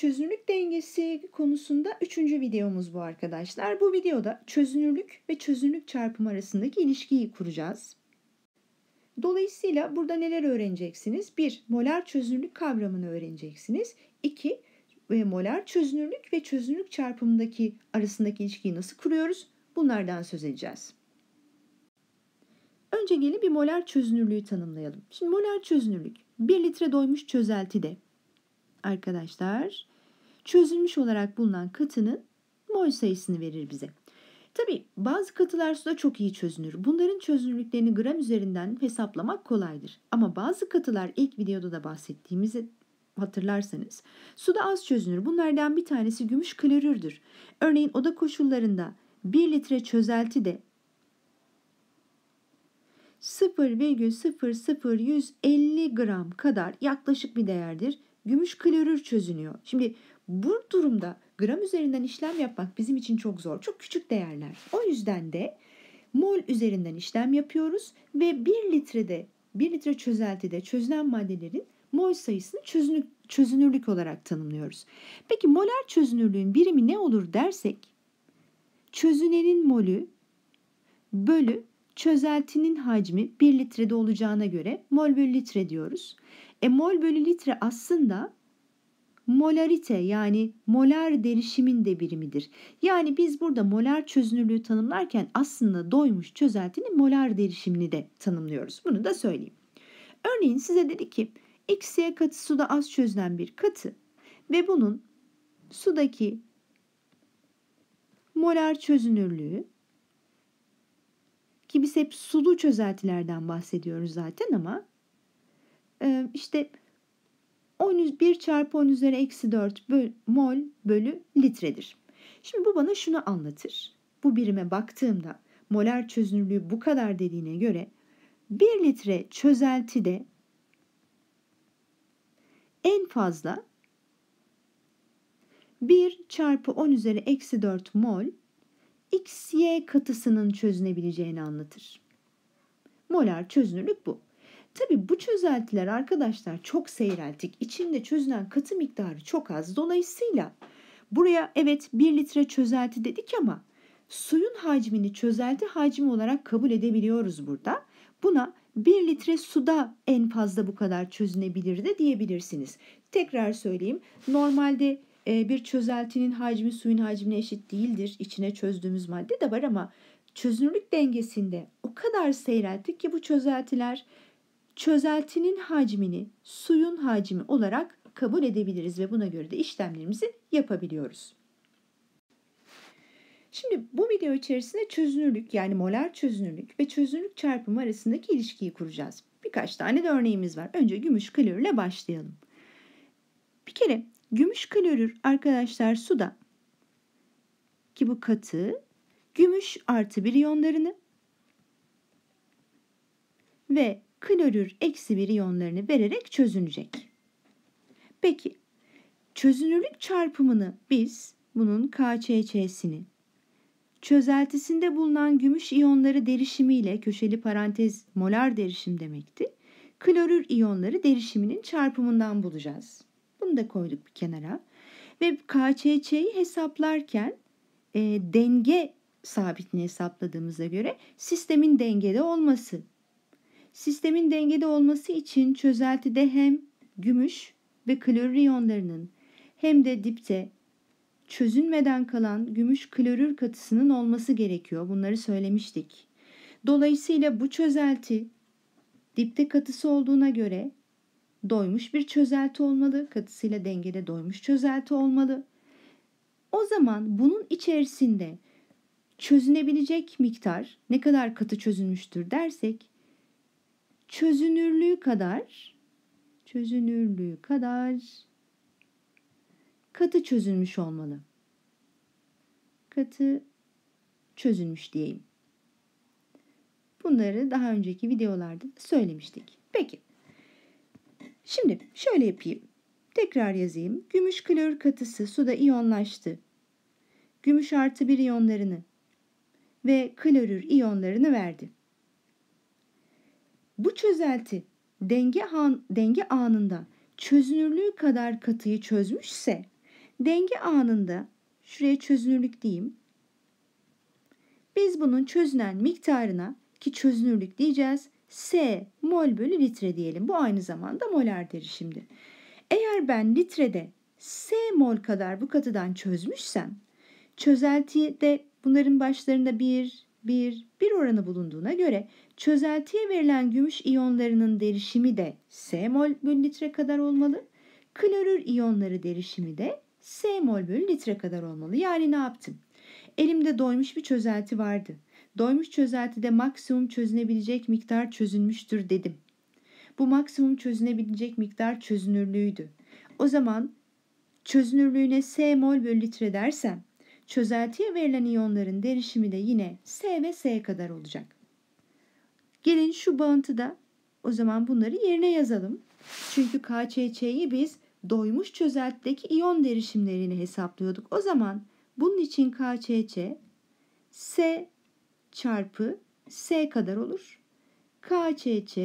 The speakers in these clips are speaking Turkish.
çözünürlük dengesi konusunda üçüncü videomuz bu arkadaşlar. Bu videoda çözünürlük ve çözünürlük çarpımı arasındaki ilişkiyi kuracağız. Dolayısıyla burada neler öğreneceksiniz? 1. Molar çözünürlük kavramını öğreneceksiniz. 2. E, molar çözünürlük ve çözünürlük çarpımındaki arasındaki ilişkiyi nasıl kuruyoruz? Bunlardan söz edeceğiz. Önce gelin bir molar çözünürlüğü tanımlayalım. Şimdi molar çözünürlük 1 litre doymuş çözeltide arkadaşlar çözülmüş olarak bulunan katının mol sayısını verir bize. Tabi bazı katılar suda çok iyi çözünür. Bunların çözünürlüklerini gram üzerinden hesaplamak kolaydır. Ama bazı katılar ilk videoda da bahsettiğimizi hatırlarsanız suda az çözünür. Bunlardan bir tanesi gümüş klorürdür. Örneğin oda koşullarında 1 litre çözelti de 0,00150 gram kadar yaklaşık bir değerdir gümüş klorür çözünüyor. Şimdi bu durumda gram üzerinden işlem yapmak bizim için çok zor. Çok küçük değerler. O yüzden de mol üzerinden işlem yapıyoruz ve 1 litrede 1 litre çözeltide çözünen maddelerin mol sayısını çözünür, çözünürlük olarak tanımlıyoruz. Peki molar çözünürlüğün birimi ne olur dersek çözünenin molü bölü çözeltinin hacmi 1 litrede olacağına göre mol bölü litre diyoruz. E mol bölü litre aslında molarite yani molar derişimin de birimidir. Yani biz burada molar çözünürlüğü tanımlarken aslında doymuş çözeltinin molar derişimini de tanımlıyoruz. Bunu da söyleyeyim. Örneğin size dedi ki XY katı suda az çözünen bir katı ve bunun sudaki molar çözünürlüğü ki biz hep sulu çözeltilerden bahsediyoruz zaten ama e, işte 10 1 çarpı 10 üzeri eksi 4 böl, mol bölü litredir. Şimdi bu bana şunu anlatır. Bu birime baktığımda molar çözünürlüğü bu kadar dediğine göre 1 litre çözelti de en fazla 1 çarpı 10 üzeri eksi 4 mol xy katısının çözünebileceğini anlatır. Molar çözünürlük bu. Tabi bu çözeltiler arkadaşlar çok seyreltik. İçinde çözünen katı miktarı çok az. Dolayısıyla buraya evet 1 litre çözelti dedik ama suyun hacmini çözelti hacmi olarak kabul edebiliyoruz burada. Buna 1 litre suda en fazla bu kadar çözünebilir de diyebilirsiniz. Tekrar söyleyeyim. Normalde e, bir çözeltinin hacmi suyun hacmine eşit değildir. İçine çözdüğümüz madde de var ama çözünürlük dengesinde o kadar seyrelttik ki bu çözeltiler çözeltinin hacmini suyun hacmi olarak kabul edebiliriz ve buna göre de işlemlerimizi yapabiliyoruz. Şimdi bu video içerisinde çözünürlük yani molar çözünürlük ve çözünürlük çarpımı arasındaki ilişkiyi kuracağız. Birkaç tane de örneğimiz var. Önce gümüş klorürle başlayalım. Bir kere gümüş klorür arkadaşlar suda ki bu katı gümüş artı bir iyonlarını ve klorür eksi bir iyonlarını vererek çözünecek. Peki çözünürlük çarpımını biz bunun Kc'csini çözeltisinde bulunan gümüş iyonları derişimiyle köşeli parantez molar derişim demekti. Klorür iyonları derişiminin çarpımından bulacağız. Bunu da koyduk bir kenara. Ve KÇÇ'yi hesaplarken e, denge sabitini hesapladığımıza göre sistemin dengede olması Sistemin dengede olması için çözeltide hem gümüş ve klorür iyonlarının hem de dipte çözünmeden kalan gümüş klorür katısının olması gerekiyor. Bunları söylemiştik. Dolayısıyla bu çözelti dipte katısı olduğuna göre doymuş bir çözelti olmalı. Katısıyla dengede doymuş çözelti olmalı. O zaman bunun içerisinde çözünebilecek miktar ne kadar katı çözünmüştür dersek çözünürlüğü kadar çözünürlüğü kadar katı çözünmüş olmalı. Katı çözünmüş diyeyim. Bunları daha önceki videolarda söylemiştik. Peki. Şimdi şöyle yapayım. Tekrar yazayım. Gümüş klorür katısı suda iyonlaştı. Gümüş artı bir iyonlarını ve klorür iyonlarını verdi. Bu çözelti denge, han, denge anında çözünürlüğü kadar katıyı çözmüşse denge anında şuraya çözünürlük diyeyim. Biz bunun çözünen miktarına ki çözünürlük diyeceğiz. S mol bölü litre diyelim. Bu aynı zamanda molerdir şimdi. Eğer ben litrede S mol kadar bu katıdan çözmüşsem de bunların başlarında 1, bir 1 oranı bulunduğuna göre çözeltiye verilen gümüş iyonlarının derişimi de S mol bölü litre kadar olmalı. Klorür iyonları derişimi de S mol bölü litre kadar olmalı. Yani ne yaptım? Elimde doymuş bir çözelti vardı. Doymuş çözeltide maksimum çözünebilecek miktar çözünmüştür dedim. Bu maksimum çözünebilecek miktar çözünürlüğüydü. O zaman çözünürlüğüne S mol bölü litre dersem Çözeltiye verilen iyonların derişimi de yine S ve S kadar olacak. Gelin şu bağıntıda o zaman bunları yerine yazalım. Çünkü KÇÇ'yi biz doymuş çözeltideki iyon derişimlerini hesaplıyorduk. O zaman bunun için KÇÇ S çarpı S kadar olur. KÇC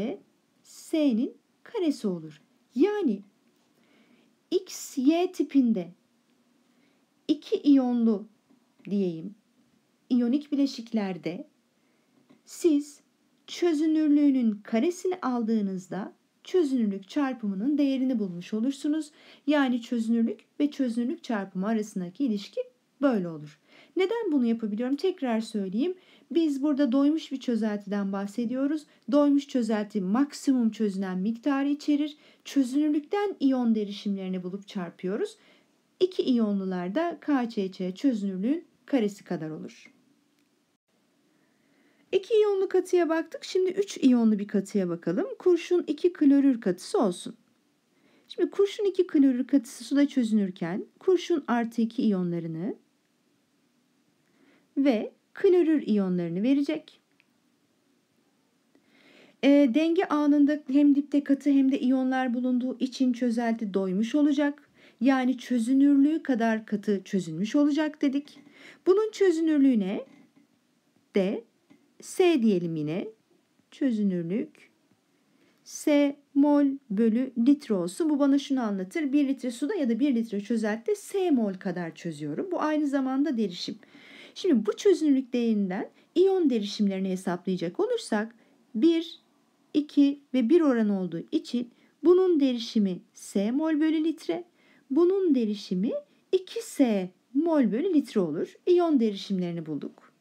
S'nin karesi olur. Yani X, Y tipinde iki iyonlu diyeyim İyonik bileşiklerde siz çözünürlüğünün karesini aldığınızda çözünürlük çarpımının değerini bulmuş olursunuz. Yani çözünürlük ve çözünürlük çarpımı arasındaki ilişki böyle olur. Neden bunu yapabiliyorum? Tekrar söyleyeyim. Biz burada doymuş bir çözeltiden bahsediyoruz. Doymuş çözelti maksimum çözünen miktarı içerir. Çözünürlükten iyon derişimlerini bulup çarpıyoruz. İki iyonlularda KCC çözünürlüğün karesi kadar olur. İki iyonlu katıya baktık. Şimdi üç iyonlu bir katıya bakalım. Kurşun iki klorür katısı olsun. Şimdi kurşun iki klorür katısı suda çözünürken kurşun artı iki iyonlarını ve klorür iyonlarını verecek. E, denge anında hem dipte katı hem de iyonlar bulunduğu için çözelti doymuş olacak. Yani çözünürlüğü kadar katı çözünmüş olacak dedik. Bunun çözünürlüğüne de S diyelim yine. Çözünürlük S mol bölü litre olsun. Bu bana şunu anlatır. 1 litre suda ya da 1 litre çözeltte S mol kadar çözüyorum. Bu aynı zamanda derişim. Şimdi bu çözünürlük değerinden iyon derişimlerini hesaplayacak olursak 1, 2 ve 1 oran olduğu için bunun derişimi S mol bölü litre, bunun derişimi 2S mol bölü litre olur. İyon derişimlerini bulduk.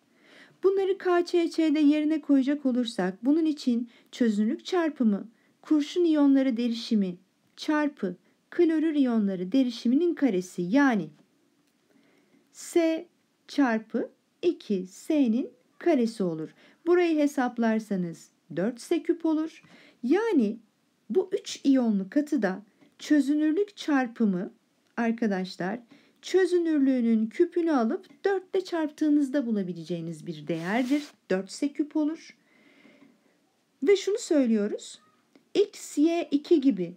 Bunları KÇÇ'de yerine koyacak olursak bunun için çözünürlük çarpımı, kurşun iyonları derişimi çarpı klorür iyonları derişiminin karesi yani S çarpı 2 S'nin karesi olur. Burayı hesaplarsanız 4 S küp olur. Yani bu 3 iyonlu katıda çözünürlük çarpımı arkadaşlar çözünürlüğünün küpünü alıp 4 ile çarptığınızda bulabileceğiniz bir değerdir. 4 ise küp olur. Ve şunu söylüyoruz. X, Y 2 gibi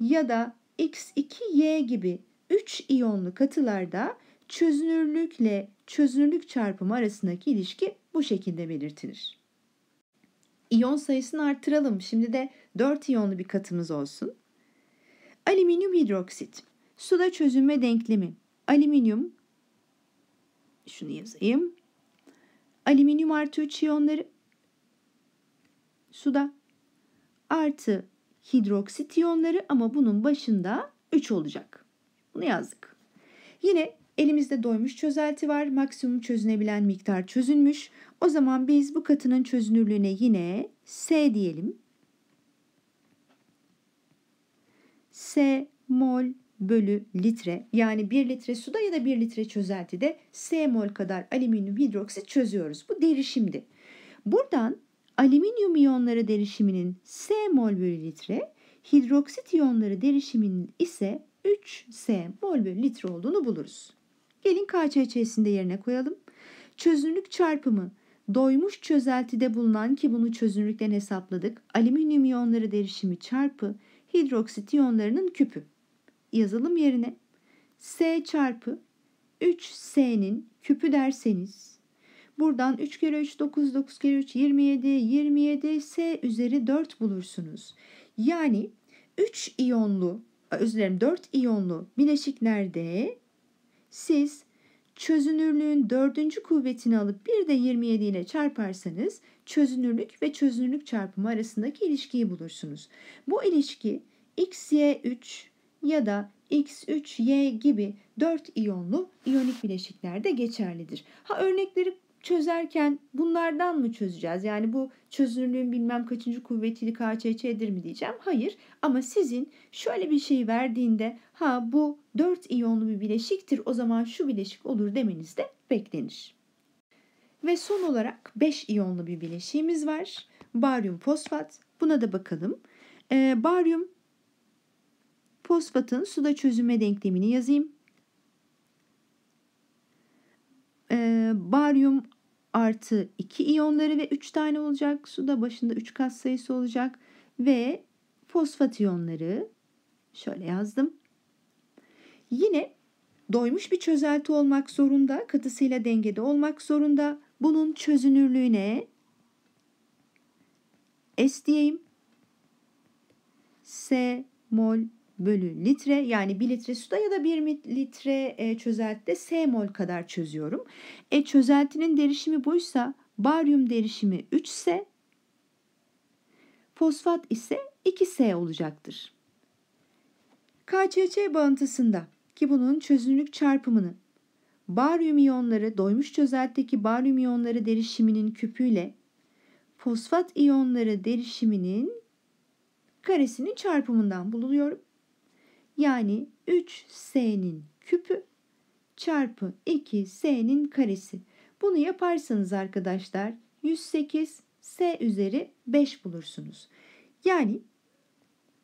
ya da X2Y gibi 3 iyonlu katılarda çözünürlükle çözünürlük çarpımı arasındaki ilişki bu şekilde belirtilir. İyon sayısını artıralım. Şimdi de 4 iyonlu bir katımız olsun. Alüminyum hidroksit. Suda çözünme denklemi alüminyum şunu yazayım. Alüminyum artı 3 iyonları suda artı hidroksit iyonları ama bunun başında 3 olacak. Bunu yazdık. Yine elimizde doymuş çözelti var. Maksimum çözünebilen miktar çözünmüş. O zaman biz bu katının çözünürlüğüne yine S diyelim. S mol bölü litre yani 1 litre suda ya da 1 litre çözeltide S mol kadar alüminyum hidroksit çözüyoruz. Bu derişimdi. Buradan alüminyum iyonları derişiminin S mol bölü litre, hidroksit iyonları derişiminin ise 3 S mol bölü litre olduğunu buluruz. Gelin KÇÇ'sinde yerine koyalım. Çözünürlük çarpımı doymuş çözeltide bulunan ki bunu çözünürlükten hesapladık. Alüminyum iyonları derişimi çarpı hidroksit iyonlarının küpü yazalım yerine. S çarpı 3S'nin küpü derseniz buradan 3 kere 3 9 9 kere 3 27 27 S üzeri 4 bulursunuz. Yani 3 iyonlu özür dilerim 4 iyonlu bileşiklerde siz çözünürlüğün dördüncü kuvvetini alıp bir de 27 ile çarparsanız çözünürlük ve çözünürlük çarpımı arasındaki ilişkiyi bulursunuz. Bu ilişki x xy3 ya da X3Y gibi 4 iyonlu iyonik bileşiklerde geçerlidir. Ha örnekleri çözerken bunlardan mı çözeceğiz? Yani bu çözünürlüğün bilmem kaçıncı kuvvetili KÇÇ'dir mi diyeceğim. Hayır ama sizin şöyle bir şey verdiğinde ha bu 4 iyonlu bir bileşiktir o zaman şu bileşik olur demeniz de beklenir. Ve son olarak 5 iyonlu bir bileşiğimiz var. Baryum fosfat. Buna da bakalım. Ee, baryum Fosfatın suda çözünme denklemini yazayım. Ee, baryum artı 2 iyonları ve 3 tane olacak. Suda başında 3 kas sayısı olacak. Ve fosfat iyonları şöyle yazdım. Yine doymuş bir çözelti olmak zorunda, katısıyla dengede olmak zorunda. Bunun çözünürlüğüne S diyeyim. S mol bölü litre yani 1 litre suda ya da 1 litre e, çözeltide S mol kadar çözüyorum. E çözeltinin derişimi buysa baryum derişimi 3 ise fosfat ise 2S olacaktır. KÇÇ bağıntısında ki bunun çözünürlük çarpımını baryum iyonları doymuş çözeltideki baryum iyonları derişiminin küpüyle fosfat iyonları derişiminin karesinin çarpımından bulunuyorum. Yani 3s'nin küpü çarpı 2s'nin karesi. Bunu yaparsanız arkadaşlar 108 s üzeri 5 bulursunuz. Yani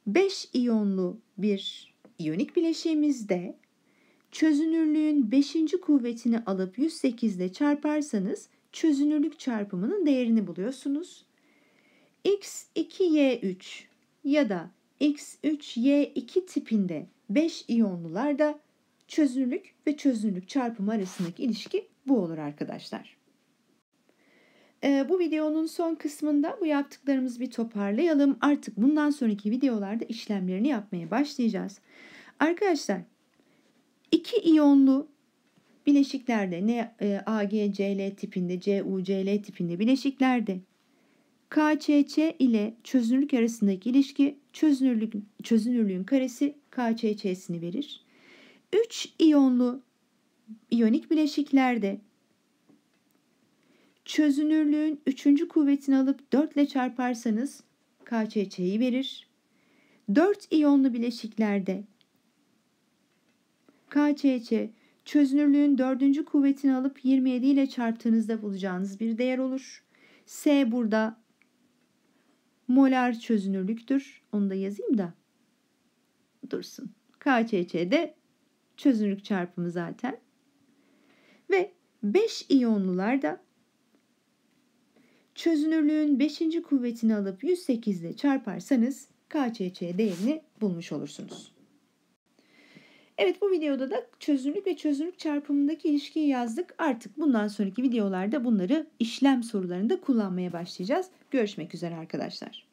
5 iyonlu bir iyonik bileşiğimizde çözünürlüğün 5. kuvvetini alıp 108 ile çarparsanız çözünürlük çarpımının değerini buluyorsunuz. X2Y3 ya da X3Y2 tipinde 5 iyonlularda çözünürlük ve çözünürlük çarpımı arasındaki ilişki bu olur arkadaşlar. Ee, bu videonun son kısmında bu yaptıklarımızı bir toparlayalım. Artık bundan sonraki videolarda işlemlerini yapmaya başlayacağız. Arkadaşlar 2 iyonlu bileşiklerde ne e, AgCl tipinde CuCl tipinde bileşiklerde KÇÇ ile çözünürlük arasındaki ilişki çözünürlüğün, çözünürlüğün karesi KÇÇ'sini verir. 3 iyonlu iyonik bileşiklerde çözünürlüğün 3. kuvvetini alıp 4 ile çarparsanız KÇÇ'yi verir. 4 iyonlu bileşiklerde KÇÇ çözünürlüğün 4. kuvvetini alıp 27 ile çarptığınızda bulacağınız bir değer olur. S burada molar çözünürlüktür. Onu da yazayım da dursun. KÇC'de çözünürlük çarpımı zaten. Ve 5 iyonlular da çözünürlüğün 5. kuvvetini alıp 108 ile çarparsanız KcC değerini bulmuş olursunuz. Evet bu videoda da çözünürlük ve çözünürlük çarpımındaki ilişkiyi yazdık. Artık bundan sonraki videolarda bunları işlem sorularında kullanmaya başlayacağız. Görüşmek üzere arkadaşlar.